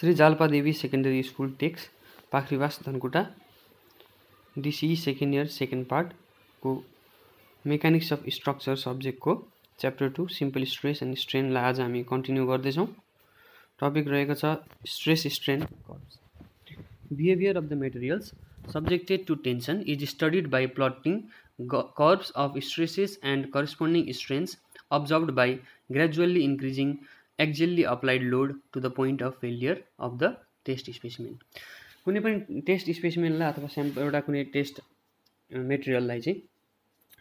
Shri Devi secondary school टेक्स Pakhribas Dhankuta DCE second year second पार्टको mechanics of structure सब्जेक्टको chapter two simple stress and स्ट्रेनलाई आज हामी कन्टिन्यू गर्दैछौँ टपिक रहेको छ stress strain behaviour of the materials subjected to tension is studied by plotting curves of stresses and corresponding strains observe by gradually increasing exactly applied load to the point of failure of the test specimen कुनै पनि test स्पेसिमेनलाई अथवा sample एउटा कुनै test मेटेरियललाई चाहिँ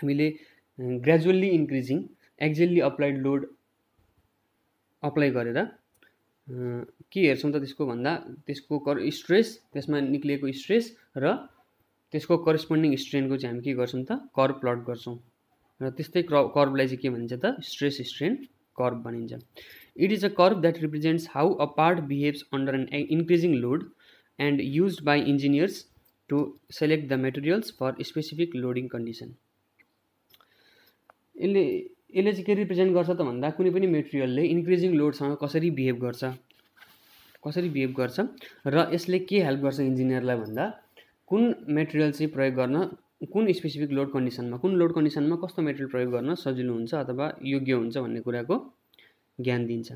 हामीले gradually increasing exactly applied load apply गरेर के हेर्छौँ त त्यसको भन्दा त्यसको कर स्ट्रेस त्यसमा निक्लिएको स्ट्रेस र त्यसको करेस्पोन्डिङ स्ट्रेनको चाहिँ हामी के गर्छौँ त कर प्लट गर्छौँ र त्यस्तै क्र कर्बलाई चाहिँ के भनिन्छ त स्ट्रेस स्ट्रेन कर्भ भनिन्छ it is a curve that represents how a part behaves under an increasing load and use by engineers to select the materials for specific loading condition यसले यसले चाहिँ के रिप्रेजेन्ट गर्छ त भन्दा कुनै पनि मेटेरियलले इन्क्रिजिङ लोडसँग कसरी बिहेभ गर्छ कसरी बिहेभ गर्छ र यसले के हेल्प गर्छ इन्जिनियरलाई भन्दा कुन मेटेरियल चाहिँ प्रयोग गर्न कुन स्पेसिफिक लोड कन्डिसनमा कुन लोड कन्डिसनमा कस्तो मेटेरियल प्रयोग गर्न सजिलो हुन्छ अथवा योग्य हुन्छ भन्ने कुराको ज्ञान दिन्छ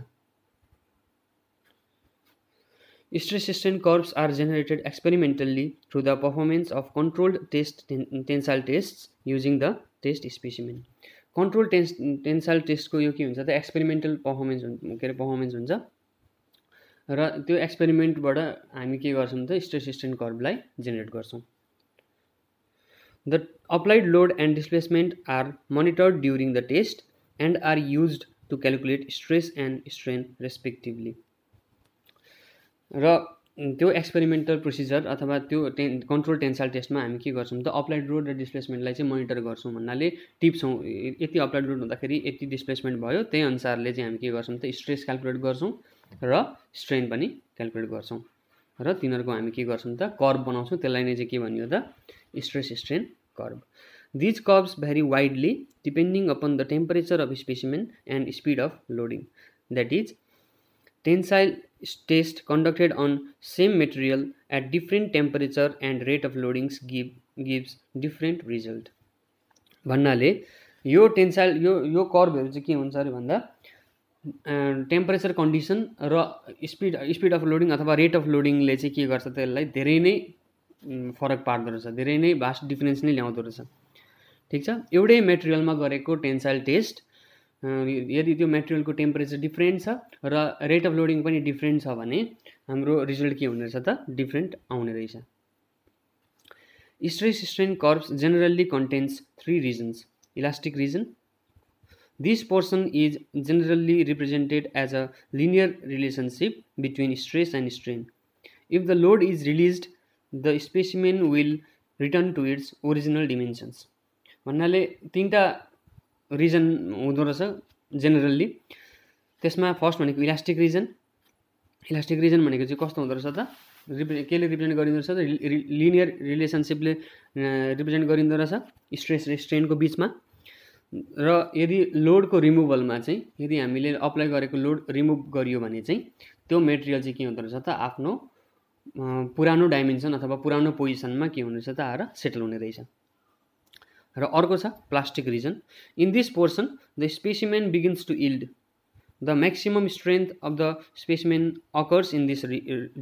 stress resistant curves are generated experimentally through the performance of control test tensile test using the test specimen control tense tensile टेस्टको यो के हुन्छ त एक्सपेरिमेन्टल पर्फर्मेन्स के अरे पर्फर्मेन्स हुन्छ र त्यो एक्सपेरिमेन्टबाट हामी के गर्छौँ त स्ट्रेस रेसिस्टेन्ट कर्बलाई जेनेरेट गर्छौँ The applied load and displacement are monitored during the test and are used to calculate stress and strain respectively. र त्यो एक्सपेरिमेन्टल प्रोसिजर अथवा त्यो टेन कन्ट्रोल टेन्साइल टेस्टमा हामी के गर्छौँ त अप्लाइड लोड र डिस्प्लेसमेन्टलाई चाहिँ मोनिटर गर्छौँ भन्नाले टिप्छौँ यति अप्लाइड लोड हुँदाखेरि यति डिस्प्लेसमेन्ट भयो त्यही अनुसारले चाहिँ हामी के गर्छौँ त स्ट्रेस क्यालकुलेट गर्छौँ र स्ट्रेन पनि क्यालकुलेट गर्छौँ र तिनीहरूको हामी के गर्छौँ त कर्भ बनाउँछौँ त्यसलाई नै चाहिँ के भनियो त stress strain curve. These curves vary widely depending upon the temperature of specimen and speed of loading. That is, tensile tests conducted on same material at different temperature and rate of loadings give, gives different result. भन्नाले यो tensile यो यो कर्भहरू चाहिँ के हुन्छ अरे भन्दा temperature condition र स्पिड स्पिड अफ लोडिङ अथवा रेट अफ लोडिङले चाहिँ के गर्छ त्यसलाई धेरै नै फरक पार्दो रहेछ धेरै नै भास्ट डिफ्रेन्स नै ल्याउँदो रहेछ ठिक छ एउटै मेटेरियलमा गरेको टेन्साइल टेस्ट यदि त्यो मेटेरियलको टेम्परेचर डिफ्रेन्ट छ र रेट अफ लोडिङ पनि डिफ्रेन्ट छ भने हाम्रो रिजल्ट के हुने रहेछ त डिफ्रेन्ट आउने रहेछ stress strain curves generally contains three regions elastic region this portion is generally represented as a linear relationship between stress and strain if the load is released the specimen will return to its original dimensions भन्नाले तिनवटा reason हुँदो रहेछ generally त्यसमा first भनेको elastic reason elastic reason भनेको चाहिँ कस्तो हुँदो रहेछ त रिप्रे केले रिप्रेजेन्ट गरिँदो रहेछ त लिनियर रिलेसनसिपले रिप्रेजेन्ट गरिँदो रहेछ स्ट्रेस र स्ट्रेनको बिचमा र यदि लोडको रिमुभलमा चाहिँ यदि हामीले अप्लाई गरेको लोड रिमुभ गरियो भने चाहिँ त्यो मेटेरियल चाहिँ के हुँदो रहेछ त आफ्नो पुरानो डाइमेन्सन अथवा पुरानो पोजिसनमा के हुनेछ त आएर सेटल हुने रहेछ र अर्को छ plastic region in this portion the specimen begins to yield the maximum strength of the specimen occurs in this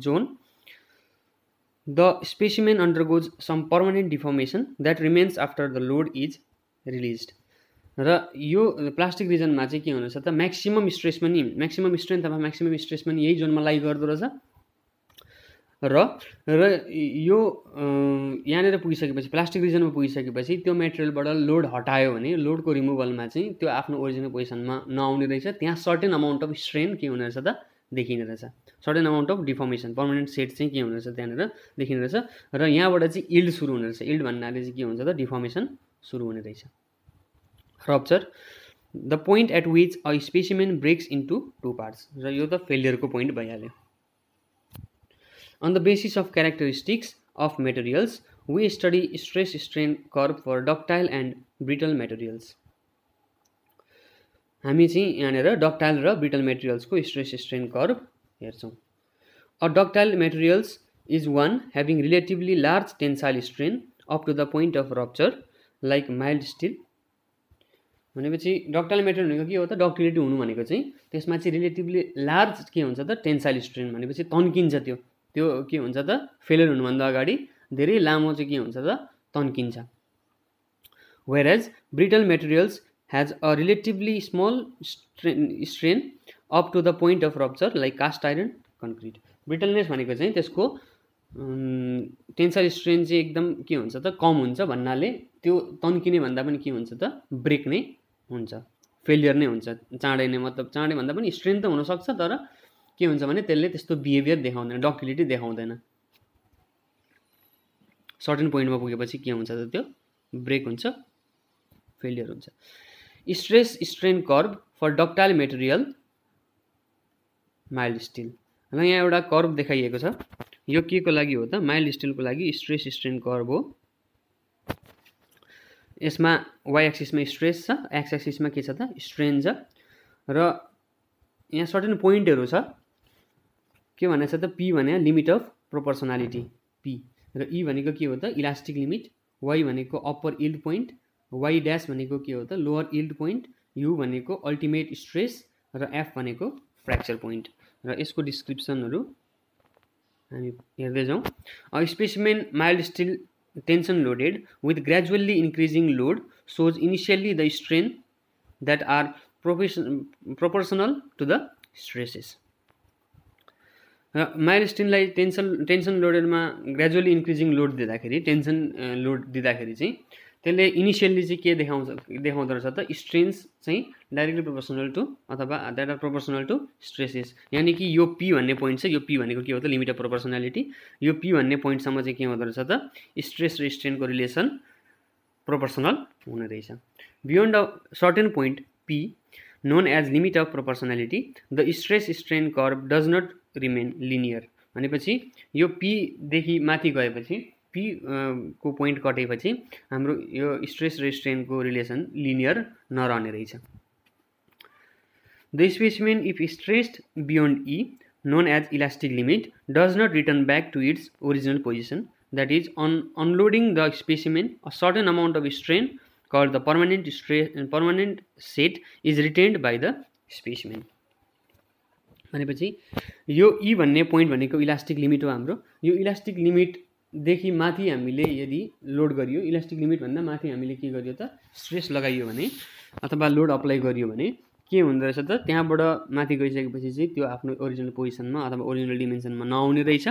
zone the specimen undergoes some permanent deformation that remains after the load is release र यो plastic रिजनमा चाहिँ के रहेछ त maximum stress पनि maximum strength अथवा maximum stress पनि यही जोनमा लाइ गर्दो रहेछ र र यो यहाँनिर पुगिसकेपछि प्लास्टिक रिजनमा पुगिसकेपछि त्यो मेटेरियलबाट लोड हटायो भने लोडको रिमुभलमा चाहिँ त्यो आफ्नो ओरिजिनल पोजिसनमा नआउने रहेछ त्यहाँ सर्टेन अमाउन्ट अफ स्ट्रेन के हुने रहेछ त देखिने रहेछ certain amount of deformation permanent set चाहिँ के हुने रहेछ त्यहाँनिर देखिने रहेछ र यहाँबाट चाहिँ इल्ड सुरु हुने रहेछ इल्ड भन्नाले चाहिँ के हुन्छ त डिफर्मेसन सुरु हुने रहेछ rupture the point at which a specimen breaks into two parts र यो त फेलियरको पोइन्ट भइहाल्यो On the basis of characteristics of materials, we study stress strain curve for ductile and brittle materials. हामी चाहिँ यहाँनिर डक्टाइल र ब्रिटल मेटेरियल्सको स्ट्रेस स्ट्रेन कर्भ हेर्छौँ a ductile materials is one having relatively large tensile strain up to the point of rupture like mild steel भनेपछि ductile material भनेको के हो त डक्टिलिटी हुनु भनेको चाहिँ त्यसमा चाहिँ रिलेटिभली लार्ज के हुन्छ त टेन्साइल स्ट्रेन भनेपछि तन्किन्छ त्यो त्यो के हुन्छ त फेलियर हुनुभन्दा अगाडि धेरै लामो चाहिँ के हुन्छ त तन्किन्छ whereas brittle materials has a relatively small strain strain up to the point of rupture like cast iron concrete brittleness भनेको चाहिँ त्यसको टेन्सर स्ट्रेन चाहिँ एकदम के हुन्छ त कम हुन्छ भन्नाले त्यो तन्किने भन्दा पनि के हुन्छ त ब्रेक नै हुन्छ फेलियर नै हुन्छ चाँडै नै मतलब चाँडै भन्दा पनि स्ट्रेन त हुनसक्छ तर के हुन्छ भने त्यसले त्यस्तो बिहेभियर देखाउँदैन डक्टिलिटी देखाउँदैन सर्टेन पोइन्टमा पुगेपछि के हुन्छ त त्यो ब्रेक हुन्छ फेलियर हुन्छ stress strain curve for ductile material mild steel र यहाँ एउटा कर्भ देखाइएको छ यो के को लागि हो त माइल्ड स्टिलको लागि स्ट्रेस स्ट्रेन कर्भ हो यसमा वाइ एक्सिसमा स्ट्रेस छ एक्स एक्सिसमा के छ त स्ट्रेन छ र यहाँ सर्टेन पोइन्टहरू छ के भनेको छ त पी भने लिमिट अफ प्रोपोर्सनालिटी पी र ई e भनेको के हो त इलास्टिक लिमिट वाइ भनेको upper yield point Y dash भनेको के हो त लोवर इल्ड पोइन्ट यु भनेको अल्टिमेट स्ट्रेस र एफ भनेको फ्र्याक्चर पोइन्ट र यसको डिस्क्रिप्सनहरू हामी हेर्दै जाउँ specimen mild steel tension loaded with gradually increasing load shows initially the strength that are are proportional to the stresses र माइलस्टिनलाई टेन्सन टेन्सन लोडेडमा ग्रेजुअली इन्क्रिजिङ लोड दिँदाखेरि टेन्सन लोड दिँदाखेरि चाहिँ त्यसले इनिसियल्ली चाहिँ के देखाउँछ देखाउँदो रहेछ त स्ट्रेन्स चाहिँ डाइरेक्टली प्रोपोर्सनल टु अथवा that are proportional to stresses यानि कि यो पी भन्ने पोइन्ट छ यो पी भनेको के हो त लिमिट अफ प्रोपोर्सनालिटी यो पी भन्ने पोइन्टसम्म चाहिँ के हुँदो रहेछ त स्ट्रेस र स्ट्रेनको रिलेसन प्रोपोर्सनल हुने रहेछ beyond a certain point P known as limit of proportionality the stress strain curve does not remain linear भनेपछि यो पीदेखि माथि गएपछि पी को पोइन्ट कटेपछि हाम्रो यो स्ट्रेस र स्ट्रेनको रिलेसन लिनियर नरहने रहेछ the specimen if stressed beyond E known as elastic limit does not return back to its original position that is on unloading the specimen a certain amount of strain call the permanent stress permanent set is retained by the specimen भनेपछि यो E e भन्ने पोइन्ट भनेको elastic limit हो हाम्रो यो elastic लिमिटदेखि माथि हामीले यदि लोड गरियो इलास्टिक लिमिटभन्दा माथि हामीले के गरियो त स्ट्रेस लगाइयो भने अथवा लोड अप्लाई गरियो भने के हुँदो रहेछ त त्यहाँबाट माथि गइसकेपछि चाहिँ त्यो आफ्नो ओरिजिनल पोजिसनमा अथवा ओरिजिनल डिमेन्सनमा नआउने रहेछ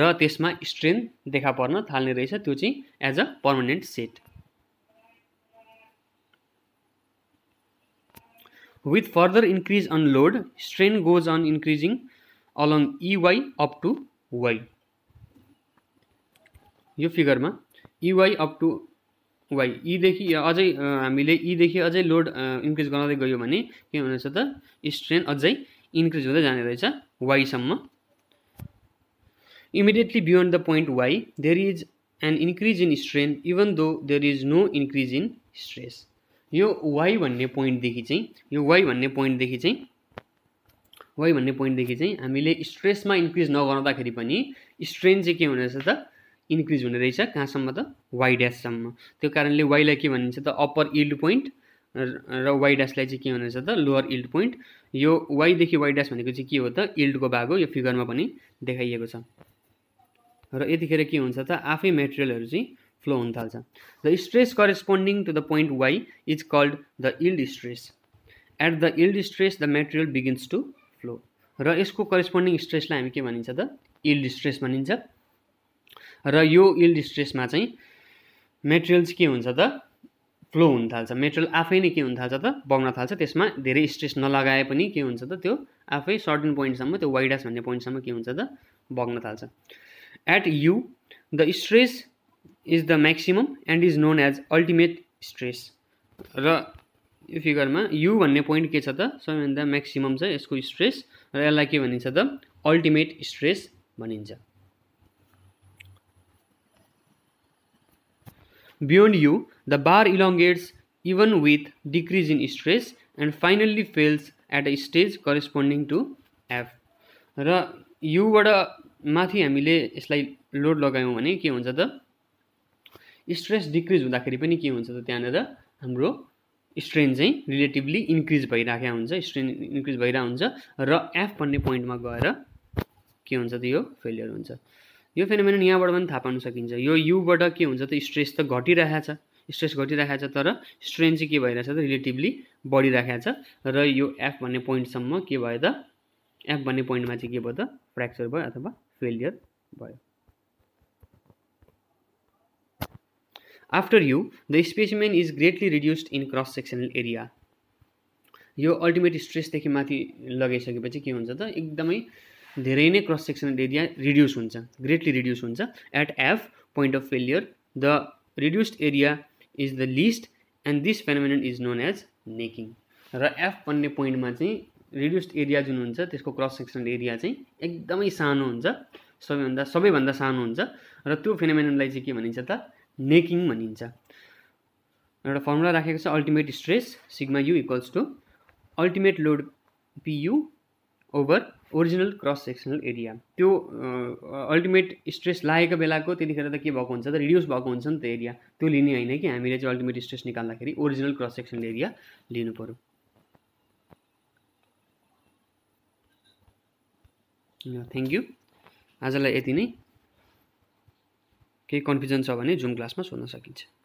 र त्यसमा स्ट्रेन देखा पर्न थाल्ने रहेछ त्यो चाहिँ as a permanent set With further increase on load, strain goes on increasing along EY up to Y. यो फिगरमा इवाई अप टु वाइ ईदेखि अझै हामीले यीदेखि अझै लोड इन्क्रिज गराउँदै गयो भने के हुनेछ त स्ट्रेन अझै इन्क्रिज हुँदै जाने रहेछ वाइसम्म immediately beyond the point Y there is an increase in strain even though there is no increase in stress यो वाइ भन्ने पोइन्टदेखि चाहिँ यो वाइ भन्ने पोइन्टदेखि चाहिँ वाइ भन्ने पोइन्टदेखि चाहिँ हामीले स्ट्रेसमा इन्क्रिज नगर्दाखेरि पनि स्ट्रेन चाहिँ के हुने रहेछ त इन्क्रिज हुने रहेछ कहाँसम्म त वाइ ड्याससम्म त्यो कारणले वाइलाई के भनिन्छ त अप्पर इल्ड पोइन्ट र वाइ ड्यासलाई चाहिँ के हुने रहेछ त लोअर इल्ड पोइन्ट यो वाइदेखि वाई ड्यास भनेको चाहिँ के हो त इल्डको भाग हो यो फिगरमा पनि देखाइएको छ र यतिखेर के हुन्छ त आफै मेटेरियलहरू चाहिँ फ्लो हुन थाल्छ the stress corresponding to the point Y is called the yield stress at the yield stress the material begins to flow र यसको करेस्पोन्डिङ स्ट्रेसलाई हामी के भनिन्छ त इल्ड स्ट्रेस भनिन्छ र यो इल्ड स्ट्रेसमा चाहिँ मेटेरियल्स के हुन्छ त फ्लो हुन थाल्छ मेटेरियल आफै नै के हुन थाल्छ त बग्न थाल्छ त्यसमा धेरै स्ट्रेस नलगाए पनि के हुन्छ त त्यो आफै सर्टन पोइन्टसम्म त्यो वाइडास भन्ने पोइन्टसम्म के हुन्छ त बग्न थाल्छ at U the stress is the maximum and is known as ultimate stress र यो फिगरमा यु भन्ने पोइन्ट के छ त सबैभन्दा म्याक्सिमम छ यसको स्ट्रेस र यसलाई के भनिन्छ त अल्टिमेट स्ट्रेस भनिन्छ beyond U the bar elongates even with decrease in stress and finally fails at a stage corresponding to F र युबाट माथि हामीले यसलाई लोड लगायौँ भने के हुन्छ त स्ट्रेस डिक्रिज हुँदाखेरि पनि के हुन्छ त त्यहाँनिर हाम्रो स्ट्रेन चाहिँ रिलेटिभली इन्क्रिज भइराखेको हुन्छ स्ट्रेन इन्क्रिज भइरहेको हुन्छ र एफ भन्ने पोइन्टमा गएर के हुन्छ त यो फेलियर हुन्छ यो फेनोमेन यहाँबाट पनि थाहा पाउन सकिन्छ यो युबाट के हुन्छ त स्ट्रेस त घटिरहेको छ स्ट्रेस घटिरहेको छ तर स्ट्रेन चाहिँ के भइरहेछ त रिलेटिभली बढिरहेको छ र यो एफ भन्ने पोइन्टसम्म के भयो त एफ भन्ने पोइन्टमा चाहिँ के भयो त फ्र्याक्चर भयो अथवा फेलियर भयो after U the specimen is greatly reduced in cross sectional area यो अल्टिमेट स्ट्रेसदेखि माथि लगाइसकेपछि के हुन्छ त एकदमै धेरै नै क्रस सेक्सनल एरिया रिड्युस हुन्छ ग्रेटली रिड्युस हुन्छ at F point of failure the reduced area is the least and this phenomenon is known as necking र एफ भन्ने पोइन्टमा चाहिँ रिड्युस्ड एरिया जुन हुन्छ त्यसको क्रस सेक्सनल एरिया चाहिँ एकदमै सानो हुन्छ सबैभन्दा सबैभन्दा सानो हुन्छ र त्यो फेनोमेनलाई चाहिँ के भनिन्छ त नेकिङ भनिन्छ एउटा फर्मुला राखेको छ ultimate stress sigma U equals to ultimate load PU over original cross sectional area त्यो अल्टिमेट स्ट्रेस लागेको बेलाको त्यतिखेर त के भएको हुन्छ त रिड्युस भएको हुन्छ नि त एरिया त्यो लिने होइन कि हामीले चाहिँ अल्टिमेट स्ट्रेस निकाल्दाखेरि ओरिजिनल क्रस सेक्सनल एरिया लिनु पऱ्यो थ्याङ्क यू आजलाई यति नै केही कन्फ्युजन छ भने जुम क्लासमा सोध्न सकिन्छ